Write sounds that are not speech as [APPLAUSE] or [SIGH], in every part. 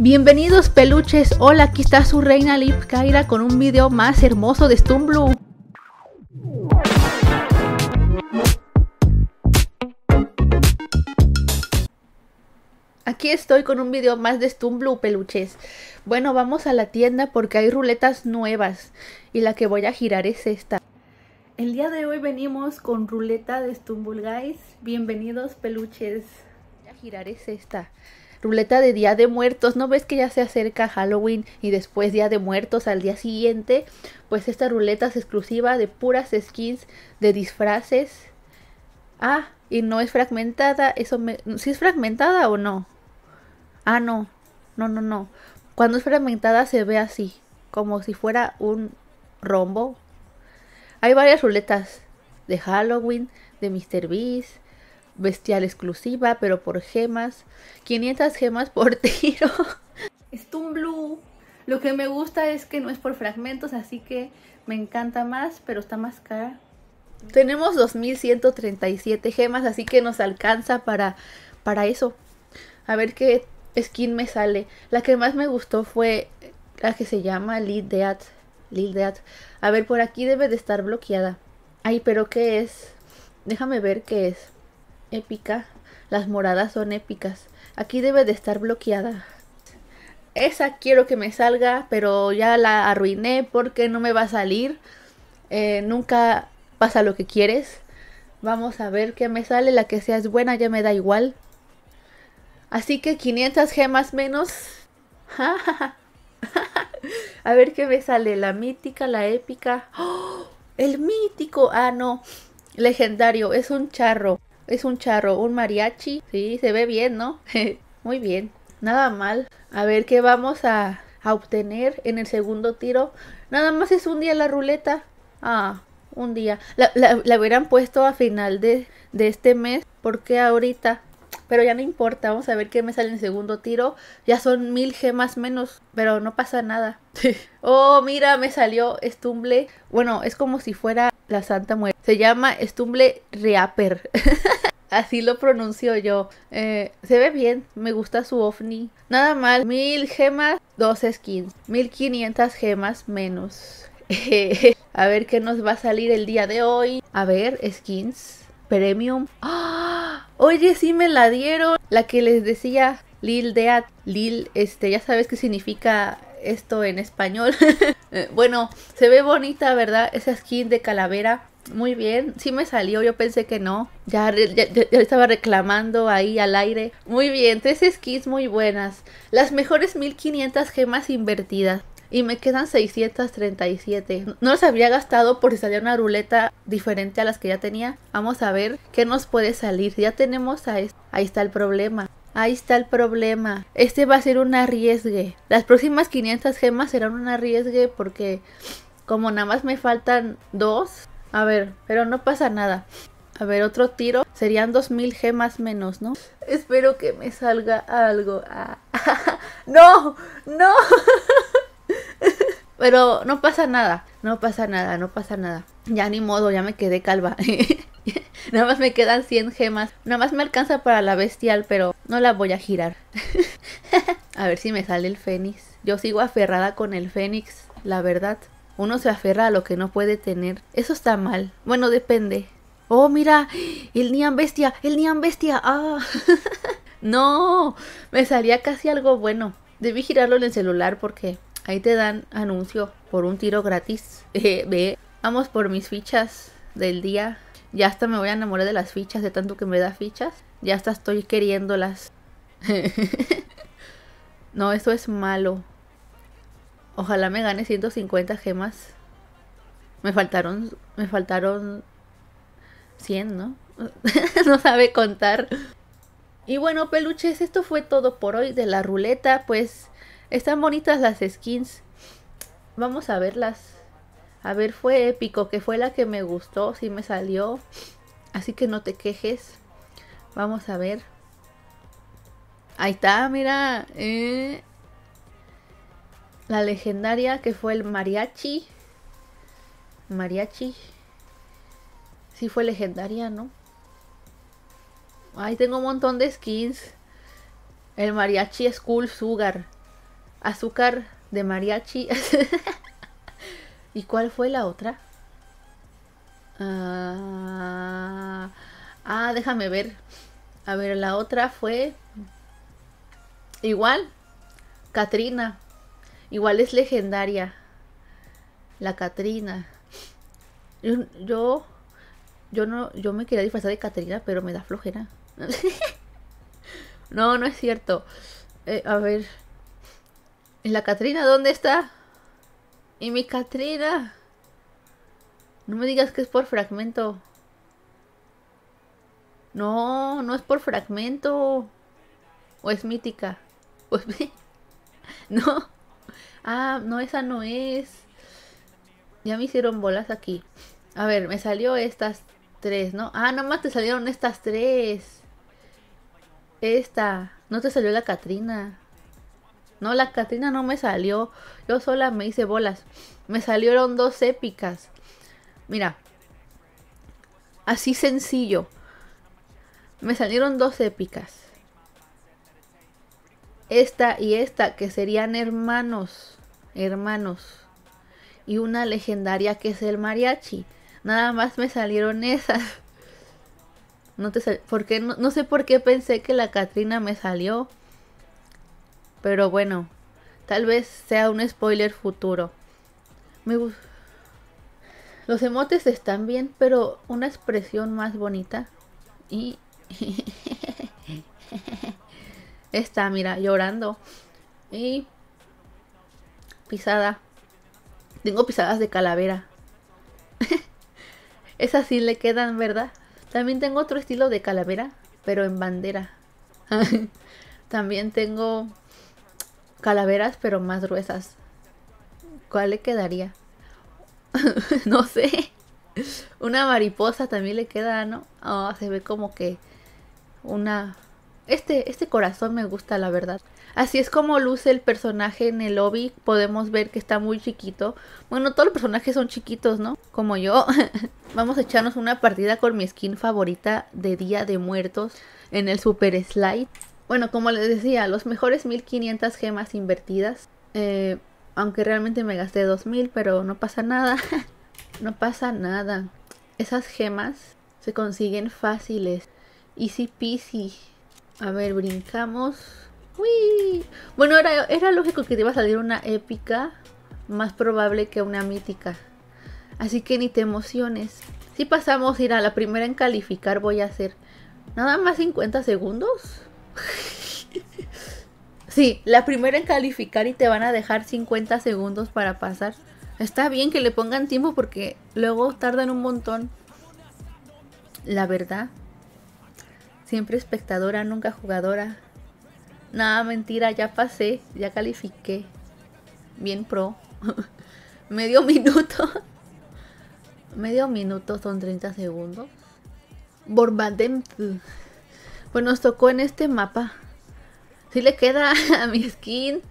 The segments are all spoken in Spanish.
Bienvenidos peluches, hola aquí está su reina Lip Kaira con un video más hermoso de Stone Aquí estoy con un video más de Stumblu peluches. Bueno, vamos a la tienda porque hay ruletas nuevas y la que voy a girar es esta. El día de hoy venimos con ruleta de Stumble Guys. Bienvenidos peluches. A girar es esta ruleta de Día de Muertos, ¿no ves que ya se acerca Halloween y después Día de Muertos al día siguiente? Pues esta ruleta es exclusiva de puras skins de disfraces. Ah, y no es fragmentada, eso me... ¿Sí es fragmentada o no? Ah, no, no, no, no. Cuando es fragmentada se ve así, como si fuera un rombo. Hay varias ruletas de Halloween, de Mr. Beast, bestial exclusiva, pero por gemas. 500 gemas por [LAUGHS] tiro. Stun Blue. Lo que me gusta es que no es por fragmentos, así que me encanta más, pero está más cara. Tenemos 2137 gemas, así que nos alcanza para, para eso. A ver qué skin me sale. La que más me gustó fue la que se llama Lil Dead. Lil Dead. A ver, por aquí debe de estar bloqueada. Ay, pero ¿qué es? Déjame ver qué es épica. Las moradas son épicas. Aquí debe de estar bloqueada. Esa quiero que me salga, pero ya la arruiné porque no me va a salir. Eh, nunca pasa lo que quieres. Vamos a ver qué me sale. La que sea es buena, ya me da igual. Así que 500 gemas menos. [LAUGHS] a ver qué me sale. La mítica, la épica. ¡Oh! El mítico. Ah, no. Legendario. Es un charro. Es un charro, un mariachi. Sí, se ve bien, ¿no? [LAUGHS] Muy bien. Nada mal. A ver qué vamos a, obtener en el segundo tiro. Nada más es un día la ruleta. Ah, un día. La, hubieran puesto a final de, este mes. porque ahorita? Pero ya no importa. Vamos a ver qué me sale en el segundo tiro. Ya son mil gemas menos. Pero no pasa nada. [LAUGHS] oh, mira, me salió estumble. Bueno, es como si fuera la Santa Muerte. Se llama estumble Reaper. [LAUGHS] así lo pronuncio yo. Eh, se ve bien, me gusta su ovni. Nada mal, mil gemas, dos skins, 1500 gemas menos. [LAUGHS] a ver qué nos va a salir el día de hoy. A ver, skins, premium. ¡Ah! Oye, sí me la dieron. La que les decía, Lil Deat. Lil, este, ya sabes qué significa esto en español. [LAUGHS] Eh, bueno, se ve bonita, ¿verdad? Esa skin de calavera. Muy bien, sí me salió, yo pensé que no. Ya, estaba reclamando ahí al aire. Muy bien, tres skins muy buenas. Las mejores 1500 gemas invertidas. Y me quedan 637. No las había gastado por si salía una ruleta diferente a las que ya tenía. Vamos a ver qué nos puede salir. Ya tenemos a esto. Ahí está el problema. Ahí está el problema. Este va a ser un arriesgue. Las próximas 500 gemas serán un arriesgue porque como nada más me faltan dos, a ver, pero no pasa nada. A ver, otro tiro. Serían 2000 gemas menos, ¿no? Espero que me salga algo. Ah. [LAUGHS] ¡No! ¡No! [LAUGHS] Pero no pasa nada. No pasa nada, no pasa nada. Ya ni modo, ya me quedé calva. [LAUGHS] Nada más me quedan 100 gemas. Nada más me alcanza para la bestial, pero no la voy a girar. a ver si me sale el fénix. Yo sigo aferrada con el fénix, la verdad. Uno se aferra a lo que no puede tener. Eso está mal. Bueno, depende. Oh, mira, el Nian Bestia, el Nian Bestia. Ah. [LAUGHS] no, me salía casi algo bueno. Debí girarlo en el celular porque ahí te dan anuncio por un tiro gratis. [LAUGHS] Eh, ve, vamos por mis fichas del día. Ya hasta me voy a enamorar de las fichas, de tanto que me da fichas. Ya hasta estoy queriéndolas. [LAUGHS] no, eso es malo. Ojalá me gane 150 gemas. Me faltaron, me faltaron 100, ¿no? [LAUGHS] no sabe contar. Y bueno, peluches, esto fue todo por hoy de la ruleta. Pues están bonitas las skins. Vamos a verlas. A ver, fue épico, que fue la que me gustó, sí me salió. Así que no te quejes. Vamos a ver. Ahí está, mira. Eh, la legendaria que fue el mariachi. Mariachi. Sí fue legendaria, ¿no? Ahí tengo un montón de skins. El mariachi es cool sugar. Azúcar de mariachi. [LAUGHS] ¿Y cuál fue la otra? Ah, ah, déjame ver. A ver, la otra fue... Igual. Katrina. Igual es legendaria. La Catrina. Yo, yo no, yo me quería disfrazar de Catrina, pero me da flojera. [LAUGHS] no, no es cierto. Eh, a ver. ¿La Catrina dónde está? ¿Y mi Catrina? No me digas que es por fragmento. No, no es por fragmento. O es mítica. pues [LAUGHS] [LAUGHS] no. Ah, no, esa no es. Ya me hicieron bolas aquí. A ver, me salió estas tres, ¿no? Ah, nomás te salieron estas tres. Esta. No te salió la Katrina? No, la Catrina no me salió. Yo sola me hice bolas. Me salieron dos épicas. Mira. Así sencillo. Me salieron dos épicas esta y esta, que serían hermanos, hermanos. Y una legendaria que es el mariachi. Nada más me salieron esas. No, te porque, no, sé por qué pensé que la Catrina me salió. Pero bueno, tal vez sea un spoiler futuro. Me Los emotes están bien, pero una expresión más bonita. Y... [LAUGHS] está, mira, llorando. Y pisada. Tengo pisadas de calavera. [LAUGHS] Esas sí le quedan, ¿verdad? También tengo otro estilo de calavera, pero en bandera. [LAUGHS] También tengo calaveras, pero más gruesas. ¿Cuál le quedaría? [LAUGHS] no sé. Una mariposa también le queda, ¿no? Ah, se ve como que una este, este corazón me gusta, la verdad. Así es como luce el personaje en el lobby. Podemos ver que está muy chiquito. Bueno, todos los personajes son chiquitos, ¿no? Como yo. [LAUGHS] Vamos a echarnos una partida con mi skin favorita de Día de Muertos en el Super Slide. Bueno, como les decía, los mejores 1500 gemas invertidas. Eh, aunque realmente me gasté 2000, pero no pasa nada. [LAUGHS] no pasa nada. Esas gemas se consiguen fáciles. Easy peasy. A ver, brincamos. ¡Uy! Bueno, era, era lógico que te iba a salir una épica más probable que una mítica. Así que ni te emociones. Si pasamos, ir a la primera en calificar voy a hacer. Nada más 50 segundos. [LAUGHS] sí, la primera en calificar y te van a dejar 50 segundos para pasar. Está bien que le pongan tiempo porque luego tardan un montón. La verdad. Siempre espectadora, nunca jugadora. Nada, mentira, ya pasé, ya califiqué. Bien pro. [LAUGHS] Medio minuto. [LAUGHS] Medio minuto son 30 segundos. Borbadem. Pues nos tocó en este mapa. Si le queda [LAUGHS] a mi skin.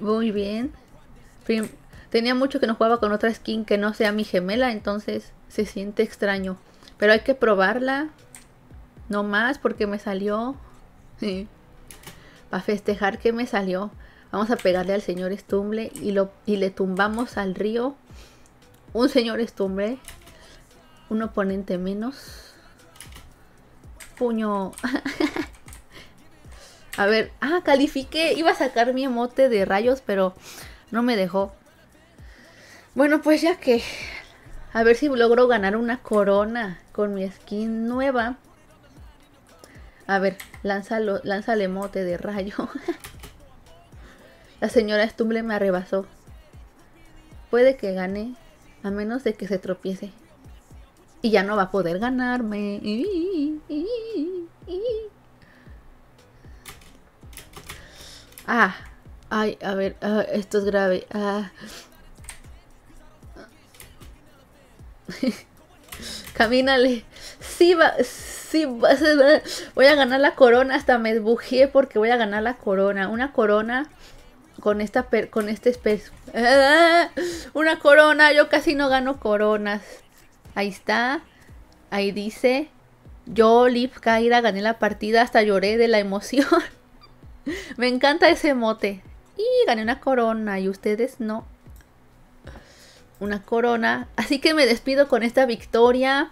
Muy bien. Tenía mucho que no jugaba con otra skin que no sea mi gemela, entonces se siente extraño. Pero hay que probarla. No más porque me salió. Sí. Para festejar que me salió. Vamos a pegarle al señor estumbre y, lo, y le tumbamos al río. Un señor estumbre. Un oponente menos. Puño. [LAUGHS] a ver. Ah, califiqué. Iba a sacar mi emote de rayos, pero no me dejó. Bueno, pues ya que... A ver si logro ganar una corona con mi skin nueva. A ver, lánzale mote de rayo. [LAUGHS] La señora Stumble me arrebasó. Puede que gane, a menos de que se tropiece. Y ya no va a poder ganarme. Ah, ay, a ver, ah, esto es grave. Ah. [LAUGHS] Camínale. Sí, va, sí, va, voy a ganar la corona. Hasta me bujeé porque voy a ganar la corona. Una corona con esta con este espejo. ¡Ah! Una corona. Yo casi no gano coronas. Ahí está. Ahí dice. Yo, Liv gané la partida. Hasta lloré de la emoción. [LAUGHS] me encanta ese mote. Y gané una corona. Y ustedes no una corona. Así que me despido con esta victoria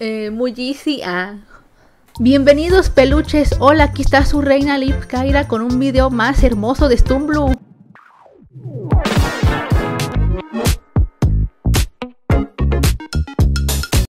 eh, muy easy. Ah. Bienvenidos peluches, hola, aquí está su reina Lip con un video más hermoso de Stumble.